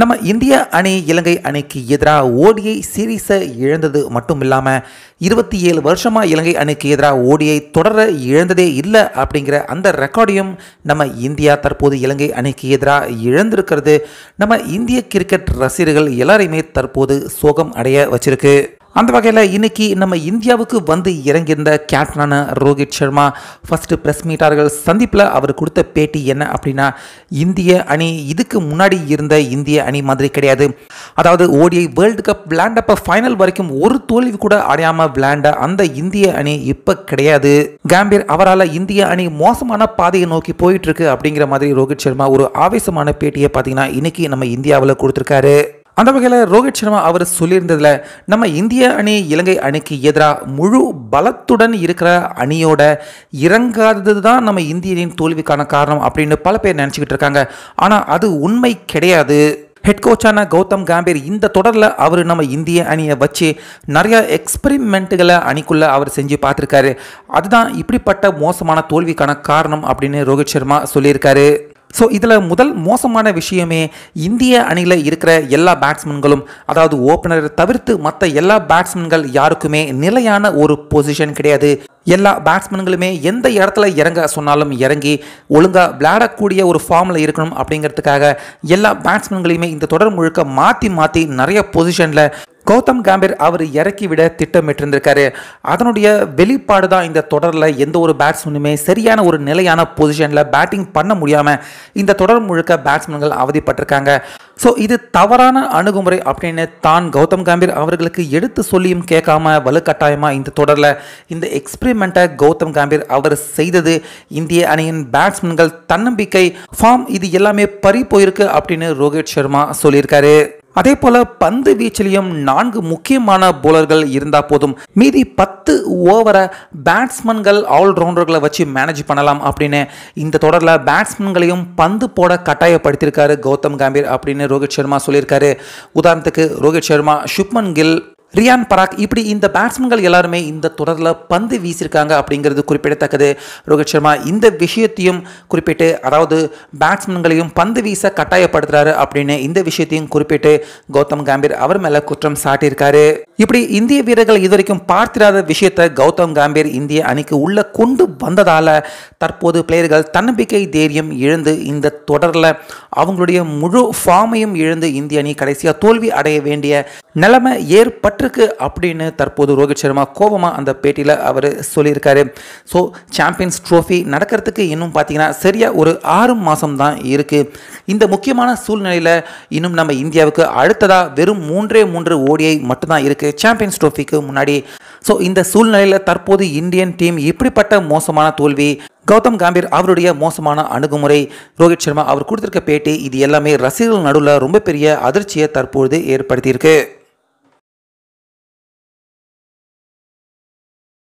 நம்ம இந்திய அணி இலங்கை அணிக்கு எதிராக ஓடியை சீரீஸை இழந்தது மட்டும் இல்லாமல் இருபத்தி ஏழு வருஷமாக இலங்கை அணிக்கு எதிராக ஓடியை தொடர இழந்ததே இல்லை அப்படிங்கிற அந்த ரெக்கார்டையும் நம்ம இந்தியா தற்போது இலங்கை அணிக்கு எதிராக இழந்திருக்கிறது நம்ம இந்திய கிரிக்கெட் ரசிகர்கள் எல்லாரையுமே தற்போது சோகம் அடைய வச்சிருக்கு அந்த வகையில் இன்றைக்கி நம்ம இந்தியாவுக்கு வந்து இறங்கியிருந்த கேப்டனான ரோஹித் சர்மா ஃபஸ்ட்டு ப்ரெஸ் மீட்டார்கள் சந்திப்பில் அவர் கொடுத்த பேட்டி என்ன அப்படின்னா இந்திய அணி இதுக்கு முன்னாடி இருந்த இந்திய அணி மாதிரி கிடையாது அதாவது ஓடிஐ வேர்ல்டு கப் விளையாண்டப்ப ஃபைனல் வரைக்கும் ஒரு தோல்வி கூட அடையாமல் விளையாண்ட அந்த இந்திய அணி இப்போ கிடையாது காம்பீர் அவரால் இந்திய அணி மோசமான பாதையை நோக்கி போயிட்டுருக்கு அப்படிங்கிற மாதிரி ரோஹித் சர்மா ஒரு ஆவேசமான பேட்டியை பார்த்தீங்கன்னா இன்னைக்கு நம்ம இந்தியாவில் கொடுத்துருக்காரு அந்த வகையில் ரோஹித் சர்மா அவர் சொல்லியிருந்ததில் நம்ம இந்திய அணி இலங்கை அணிக்கு எதிராக முழு பலத்துடன் இருக்கிற அணியோட இறங்காதது தான் நம்ம இந்திய அணியின் தோல்விக்கான காரணம் அப்படின்னு பல பேர் நினச்சிக்கிட்டு இருக்காங்க ஆனால் அது உண்மை கிடையாது ஹெட் கோச்சான கௌதம் காம்பீர் இந்த தொடரில் அவர் நம்ம இந்திய அணியை வச்சு நிறையா எக்ஸ்பெரிமெண்ட்டுகளை அணிக்குள்ளே அவர் செஞ்சு பார்த்துருக்காரு அதுதான் இப்படிப்பட்ட மோசமான தோல்விக்கான காரணம் அப்படின்னு ரோஹித் சர்மா சொல்லியிருக்காரு ஸோ இதில் முதல் மோசமான விஷயமே இந்திய அணியில் இருக்கிற எல்லா பேட்ஸ்மென்களும் அதாவது ஓப்பனரை தவிர்த்து மற்ற எல்லா பேட்ஸ்மென்கள் யாருக்குமே நிலையான ஒரு பொசிஷன் கிடையாது எல்லா பேட்ஸ்மென்களுமே எந்த இடத்துல இறங்க சொன்னாலும் இறங்கி ஒழுங்காக விளையாடக்கூடிய ஒரு ஃபார்மில் இருக்கணும் அப்படிங்கிறதுக்காக எல்லா பேட்ஸ்மென்களையுமே இந்த தொடர் முழுக்க மாற்றி மாற்றி நிறைய பொசிஷனில் கௌதம் காம்பீர் அவர் இறக்கிவிட திட்டமிட்டிருந்திருக்காரு அதனுடைய வெளிப்பாடு தான் இந்த தொடரில் எந்த ஒரு பேட்ஸ்மேனுமே சரியான ஒரு நிலையான பொசிஷனில் பேட்டிங் பண்ண முடியாமல் இந்த தொடர் முழுக்க பேட்ஸ்மேன்கள் அவதிப்பட்டிருக்காங்க ஸோ இது தவறான அணுகுமுறை அப்படின்னு தான் கௌதம் காம்பீர் அவர்களுக்கு எடுத்து சொல்லியும் கேட்காம வலுக்கட்டாயமாக இந்த தொடரில் இந்த எக்ஸ்பிரிமெண்ட்டை கௌதம் காம்பீர் அவர் செய்தது இந்திய அணியின் பேட்ஸ்மேன்கள் தன்னம்பிக்கை ஃபார்ம் இது எல்லாமே பறி போயிருக்கு அப்படின்னு ரோஹித் சர்மா சொல்லியிருக்காரு அதே போல பந்து வீச்சிலையும் நான்கு முக்கியமான போலர்கள் இருந்தால் போதும் மீதி பத்து ஓவரை பேட்ஸ்மென்கள் ஆல்ரவுண்டர்களை வச்சு மேனேஜ் பண்ணலாம் அப்படின்னு இந்த தொடரில் பேட்ஸ்மென்களையும் பந்து போட கட்டாயப்படுத்தியிருக்காரு கௌதம் காம்பீர் அப்படின்னு ரோஹித் சர்மா சொல்லியிருக்காரு உதாரணத்துக்கு ரோஹித் சர்மா சுப்மன் கில் ரியான் பராக் இப்படி இந்த பேட்ஸ்மென்கள் எல்லாருமே இந்த தொடரில் பந்து வீசியிருக்காங்க அப்படிங்கிறது குறிப்பிடத்தக்கது ரோஹித் சர்மா இந்த விஷயத்தையும் குறிப்பிட்டு அதாவது பேட்ஸ்மென்களையும் பந்து வீச கட்டாயப்படுத்துகிறாரு அப்படின்னு இந்த விஷயத்தையும் குறிப்பிட்டு கௌதம் கம்பீர் அவர் மேலே குற்றம் சாட்டியிருக்காரு இப்படி இந்திய வீரர்கள் இதுவரைக்கும் பார்த்திராத விஷயத்தை கௌதம் காம்பீர் இந்திய அணிக்கு உள்ள கொண்டு வந்ததால் தற்போது பிளேயர்கள் தன்னம்பிக்கை தைரியம் இழந்து இந்த தொடரில் அவங்களுடைய முழு ஃபார்மையும் இழந்து இந்திய அணி கடைசியாக தோல்வி அடைய வேண்டிய நிலைமை ஏற்பட்டிருக்கு அப்படின்னு தற்போது ரோஹித் சர்மா கோபமாக அந்த பேட்டியில் அவர் சொல்லியிருக்காரு ஸோ சாம்பியன்ஸ் ட்ரோஃபி நடக்கிறதுக்கு இன்னும் பார்த்தீங்கன்னா சரியாக ஒரு ஆறு மாதம் தான் இருக்குது இந்த முக்கியமான சூழ்நிலையில் இன்னும் நம்ம இந்தியாவுக்கு அடுத்ததாக வெறும் மூன்றே மூன்று ஓடியை மட்டும்தான் இருக்குது சாம்பியன்ஸ் ட்ரோஃபிக்கு முன்னாடி ஸோ இந்த சூழ்நிலையில் தற்போது இந்தியன் டீம் இப்படிப்பட்ட மோசமான தோல்வி கௌதம் காம்பீர் அவருடைய மோசமான அணுகுமுறை ரோஹித் சர்மா அவர் கொடுத்திருக்க பேட்டி இது எல்லாமே ரசிகர்கள் நடுவில் ரொம்ப பெரிய அதிர்ச்சியை தற்பொழுது ஏற்படுத்தியிருக்கு